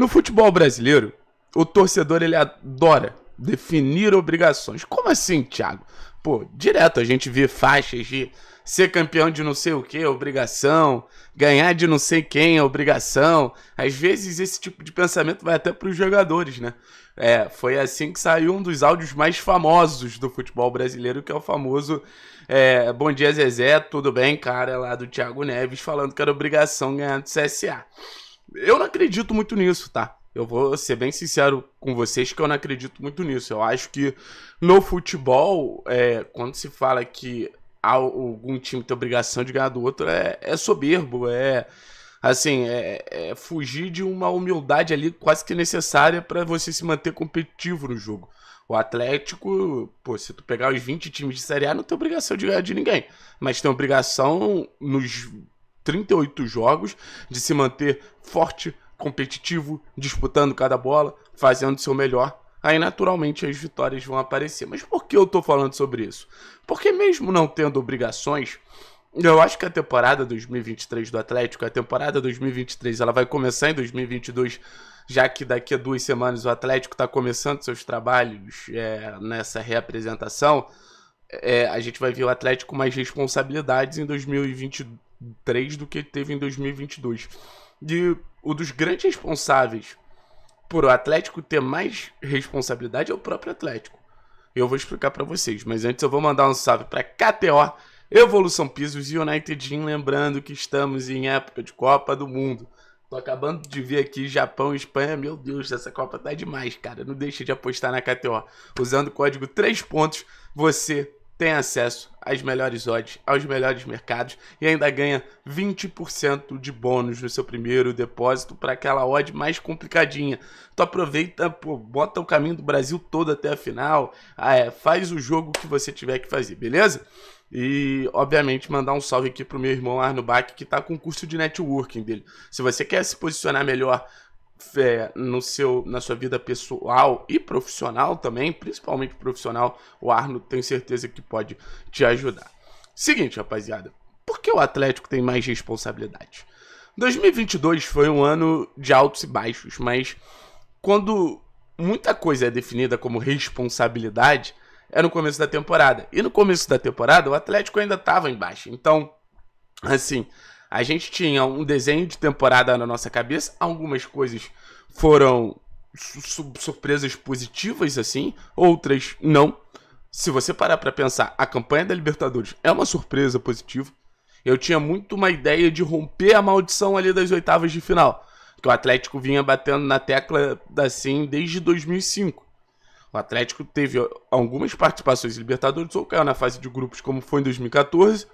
No futebol brasileiro, o torcedor ele adora definir obrigações. Como assim, Thiago? Pô, direto a gente vê faixas de ser campeão de não sei o que, obrigação, ganhar de não sei quem, obrigação. Às vezes esse tipo de pensamento vai até para os jogadores, né? É, foi assim que saiu um dos áudios mais famosos do futebol brasileiro, que é o famoso é, Bom dia Zezé, tudo bem, cara, lá do Thiago Neves, falando que era obrigação ganhar do CSA. Eu não acredito muito nisso, tá? Eu vou ser bem sincero com vocês que eu não acredito muito nisso. Eu acho que no futebol, é, quando se fala que algum time tem obrigação de ganhar do outro, é, é soberbo, é assim, é, é, fugir de uma humildade ali quase que necessária para você se manter competitivo no jogo. O Atlético, pô, se tu pegar os 20 times de Série A, não tem obrigação de ganhar de ninguém, mas tem obrigação nos 38 jogos, de se manter forte, competitivo, disputando cada bola, fazendo seu melhor. Aí naturalmente as vitórias vão aparecer. Mas por que eu tô falando sobre isso? Porque mesmo não tendo obrigações, eu acho que a temporada 2023 do Atlético, a temporada 2023, ela vai começar em 2022, já que daqui a duas semanas o Atlético está começando seus trabalhos é, nessa reapresentação. É, a gente vai ver o Atlético com mais responsabilidades em 2022 2023 do que teve em 2022. E o dos grandes responsáveis por o Atlético ter mais responsabilidade é o próprio Atlético. Eu vou explicar para vocês, mas antes eu vou mandar um salve para KTO, Evolução Pisos e United Gym, lembrando que estamos em época de Copa do Mundo. Tô acabando de ver aqui Japão e Espanha. Meu Deus, essa Copa tá demais, cara. Não deixe de apostar na KTO. Usando o código 3 pontos, você tem acesso às melhores odds, aos melhores mercados e ainda ganha 20% de bônus no seu primeiro depósito para aquela odd mais complicadinha. Tu aproveita, pô, bota o caminho do Brasil todo até a final, ah, é, faz o jogo que você tiver que fazer, beleza? E, obviamente, mandar um salve aqui pro meu irmão Arno Bach, que está com o curso de networking dele. Se você quer se posicionar melhor é, no seu, na sua vida pessoal e profissional também, principalmente profissional, o Arno tenho certeza que pode te ajudar. Seguinte, rapaziada, por que o Atlético tem mais responsabilidade? 2022 foi um ano de altos e baixos, mas quando muita coisa é definida como responsabilidade, é no começo da temporada. E no começo da temporada, o Atlético ainda estava embaixo. Então, assim, a gente tinha um desenho de temporada na nossa cabeça, algumas coisas foram surpresas positivas assim, outras não. Se você parar para pensar, a campanha da Libertadores é uma surpresa positiva. Eu tinha muito uma ideia de romper a maldição ali das oitavas de final, que o Atlético vinha batendo na tecla assim desde 2005. O Atlético teve algumas participações em Libertadores, ou caiu na fase de grupos como foi em 2014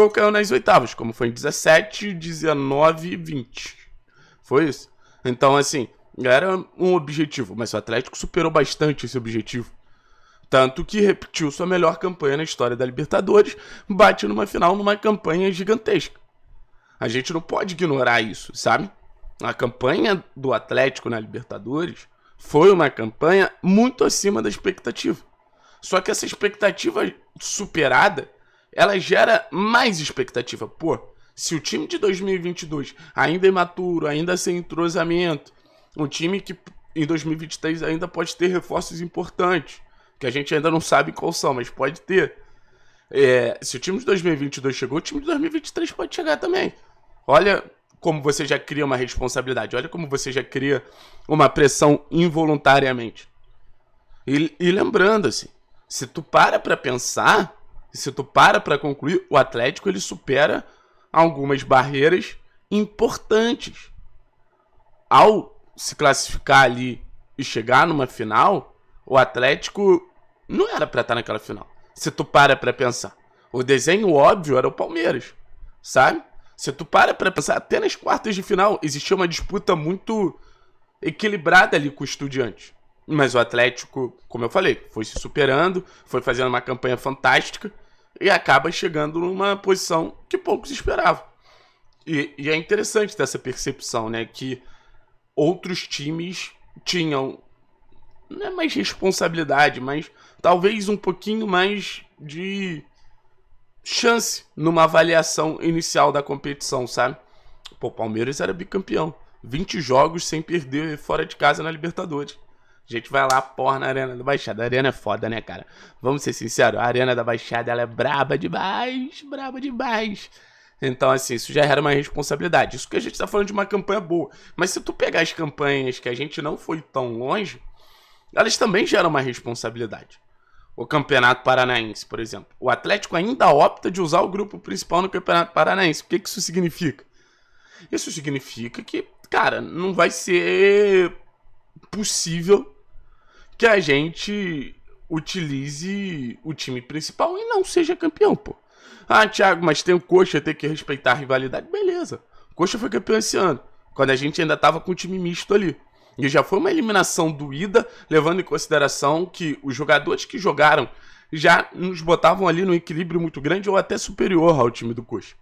ou então, caiu nas oitavas, como foi em 17, 19 e 20. Foi isso. Então, assim, era um objetivo, mas o Atlético superou bastante esse objetivo. Tanto que repetiu sua melhor campanha na história da Libertadores, bate numa final numa campanha gigantesca. A gente não pode ignorar isso, sabe? A campanha do Atlético na Libertadores foi uma campanha muito acima da expectativa. Só que essa expectativa superada ela gera mais expectativa. Pô, se o time de 2022 ainda é imaturo, ainda sem entrosamento, um time que em 2023 ainda pode ter reforços importantes, que a gente ainda não sabe qual são, mas pode ter. É, se o time de 2022 chegou, o time de 2023 pode chegar também. Olha como você já cria uma responsabilidade, olha como você já cria uma pressão involuntariamente. E, e lembrando-se, assim, se tu para pra pensar, e se tu para para concluir, o Atlético ele supera algumas barreiras importantes. Ao se classificar ali e chegar numa final, o Atlético não era para estar naquela final. Se tu para para pensar, o desenho óbvio era o Palmeiras, sabe? Se tu para para pensar, até nas quartas de final existia uma disputa muito equilibrada ali com o Estudiantes. Mas o Atlético, como eu falei, foi se superando, foi fazendo uma campanha fantástica e acaba chegando numa posição que poucos esperavam. E, e é interessante dessa percepção, né? Que outros times tinham não é mais responsabilidade, mas talvez um pouquinho mais de chance numa avaliação inicial da competição, sabe? Pô, o Palmeiras era bicampeão. 20 jogos sem perder fora de casa na Libertadores. A gente vai lá, porra, na Arena da Baixada. A Arena é foda, né, cara? Vamos ser sinceros, a Arena da Baixada, ela é braba demais, braba demais. Então, assim, isso já era uma responsabilidade. Isso que a gente tá falando de uma campanha boa. Mas se tu pegar as campanhas que a gente não foi tão longe, elas também geram uma responsabilidade. O Campeonato Paranaense, por exemplo. O Atlético ainda opta de usar o grupo principal no Campeonato Paranaense. O que, que isso significa? Isso significa que, cara, não vai ser possível que a gente utilize o time principal e não seja campeão, pô. Ah, Thiago, mas tem o Coxa, tem que respeitar a rivalidade. Beleza. O Coxa foi campeão esse ano, quando a gente ainda tava com o time misto ali. E já foi uma eliminação doída, levando em consideração que os jogadores que jogaram já nos botavam ali num equilíbrio muito grande ou até superior ao time do Coxa.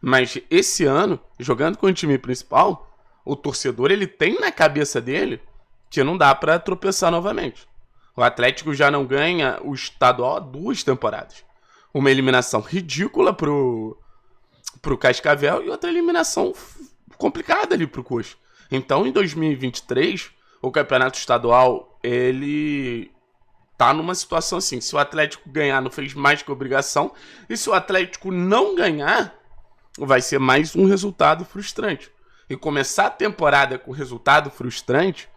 Mas esse ano, jogando com o time principal, o torcedor ele tem na cabeça dele que não dá para tropeçar novamente. O Atlético já não ganha o estadual há duas temporadas. Uma eliminação ridícula pro, pro Cascavel e outra eliminação complicada ali pro Coxa. Então, em 2023, o campeonato estadual, ele tá numa situação assim, se o Atlético ganhar não fez mais que obrigação, e se o Atlético não ganhar, vai ser mais um resultado frustrante. E começar a temporada com resultado frustrante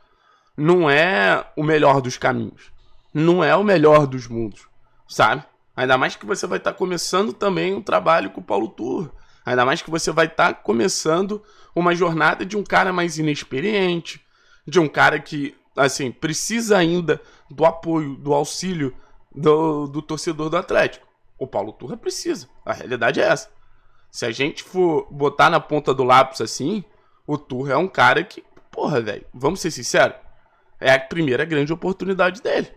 não é o melhor dos caminhos. Não é o melhor dos mundos, sabe? Ainda mais que você vai estar tá começando também um trabalho com o Paulo Tur. Ainda mais que você vai estar tá começando uma jornada de um cara mais inexperiente, de um cara que, assim, precisa ainda do apoio, do auxílio do, do torcedor do Atlético. O Paulo Turra precisa. A realidade é essa. Se a gente for botar na ponta do lápis assim, o Turra é um cara que, porra, velho, vamos ser sinceros, é a primeira grande oportunidade dele.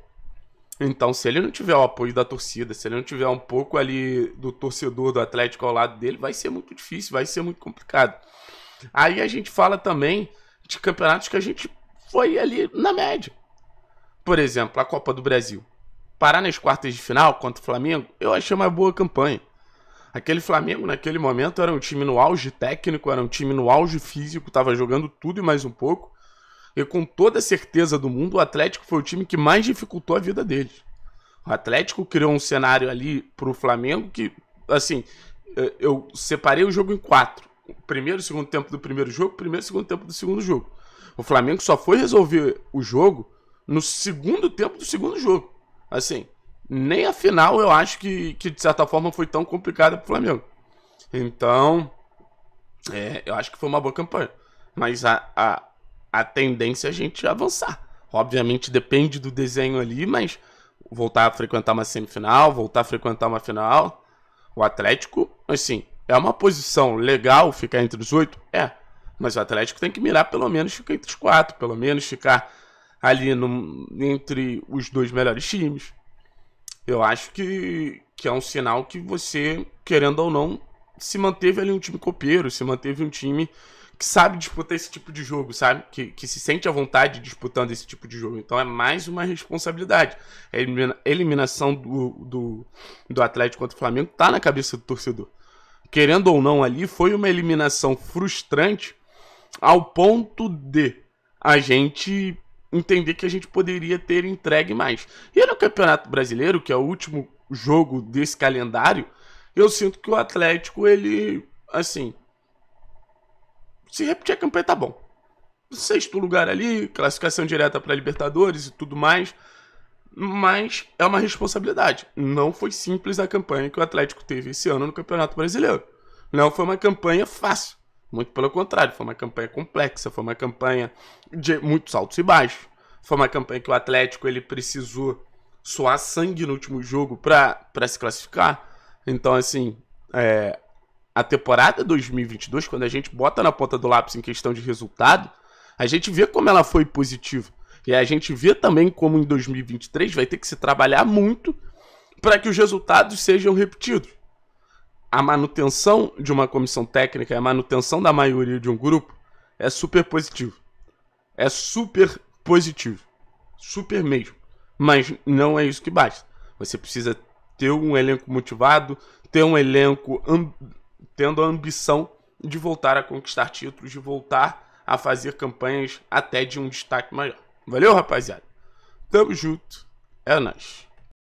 Então, se ele não tiver o apoio da torcida, se ele não tiver um pouco ali do torcedor do Atlético ao lado dele, vai ser muito difícil, vai ser muito complicado. Aí a gente fala também de campeonatos que a gente foi ali na média. Por exemplo, a Copa do Brasil. Parar nas quartas de final contra o Flamengo, eu achei uma boa campanha. Aquele Flamengo, naquele momento, era um time no auge técnico, era um time no auge físico, estava jogando tudo e mais um pouco. E com toda a certeza do mundo, o Atlético foi o time que mais dificultou a vida deles. O Atlético criou um cenário ali pro Flamengo que, assim, eu separei o jogo em quatro. Primeiro, segundo tempo do primeiro jogo, primeiro, segundo tempo do segundo jogo. O Flamengo só foi resolver o jogo no segundo tempo do segundo jogo. Assim, nem a final eu acho que, que de certa forma foi tão complicada pro Flamengo. Então, é, eu acho que foi uma boa campanha. Mas a, a, a tendência é a gente avançar. Obviamente depende do desenho ali, mas voltar a frequentar uma semifinal, voltar a frequentar uma final. O Atlético, assim, é uma posição legal ficar entre os oito? É. Mas o Atlético tem que mirar pelo menos ficar entre os quatro, pelo menos ficar ali no, entre os dois melhores times. Eu acho que, que é um sinal que você, querendo ou não, se manteve ali um time copeiro, se manteve um time que sabe disputar esse tipo de jogo, sabe? Que, que se sente à vontade disputando esse tipo de jogo. Então é mais uma responsabilidade. A eliminação do, do, do Atlético contra o Flamengo tá na cabeça do torcedor. Querendo ou não, ali foi uma eliminação frustrante ao ponto de a gente entender que a gente poderia ter entregue mais. E no Campeonato Brasileiro, que é o último jogo desse calendário, eu sinto que o Atlético, ele, assim, se repetir a campanha tá bom. Sexto lugar ali, classificação direta para Libertadores e tudo mais. Mas é uma responsabilidade. Não foi simples a campanha que o Atlético teve esse ano no Campeonato Brasileiro. Não foi uma campanha fácil. Muito pelo contrário, foi uma campanha complexa, foi uma campanha de muitos altos e baixos. Foi uma campanha que o Atlético ele precisou suar sangue no último jogo para se classificar. Então, assim, é, a temporada 2022, quando a gente bota na ponta do lápis em questão de resultado, a gente vê como ela foi positiva. E a gente vê também como em 2023 vai ter que se trabalhar muito para que os resultados sejam repetidos. A manutenção de uma comissão técnica, a manutenção da maioria de um grupo é super positivo. É super positivo. Super mesmo. Mas não é isso que basta. Você precisa ter um elenco motivado, ter um elenco tendo a ambição de voltar a conquistar títulos, de voltar a fazer campanhas até de um destaque maior. Valeu, rapaziada. Tamo junto. É nóis.